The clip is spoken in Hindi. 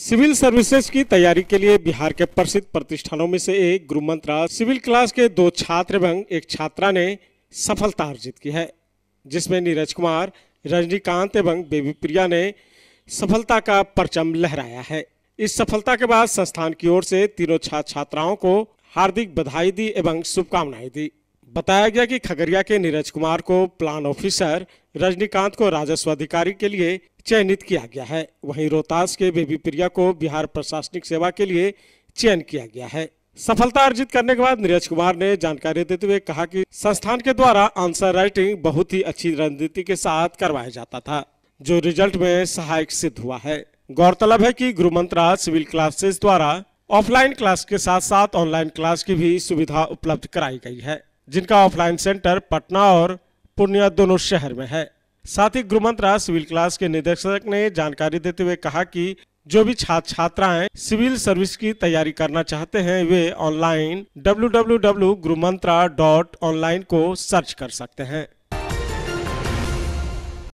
सिविल सर्विसेज की तैयारी के लिए बिहार के प्रसिद्ध प्रतिष्ठानों में से एक गुरु मंत्रा सिविल क्लास के दो छात्र एवं एक छात्रा ने सफलता अर्जित की है जिसमें नीरज कुमार रजनीकांत एवं बेबी प्रिया ने सफलता का परचम लहराया है इस सफलता के बाद संस्थान की ओर से तीनों छात्र छात्राओं को हार्दिक बधाई दी एवं शुभकामनाएं दी बताया गया कि खगड़िया के नीरज कुमार को प्लान ऑफिसर रजनीकांत को राजस्व अधिकारी के लिए चयनित किया गया है वहीं रोहतास के बेबी प्रिया को बिहार प्रशासनिक सेवा के लिए चयन किया गया है सफलता अर्जित करने के बाद नीरज कुमार ने जानकारी देते हुए कहा कि संस्थान के द्वारा आंसर राइटिंग बहुत ही अच्छी रणनीति के साथ करवाया जाता था जो रिजल्ट में सहायक सिद्ध हुआ है गौरतलब है कि गुरु मंत्रा सिविल क्लासेस द्वारा ऑफलाइन क्लास के साथ साथ ऑनलाइन क्लास की भी सुविधा उपलब्ध कराई गई है जिनका ऑफलाइन सेंटर पटना और पूर्णिया दोनों शहर में है साथ ही मंत्रा सिविल क्लास के निदेशक ने जानकारी देते हुए कहा कि जो भी छात्र छात्राएं सिविल सर्विस की तैयारी करना चाहते हैं वे ऑनलाइन डब्ल्यू को सर्च कर सकते हैं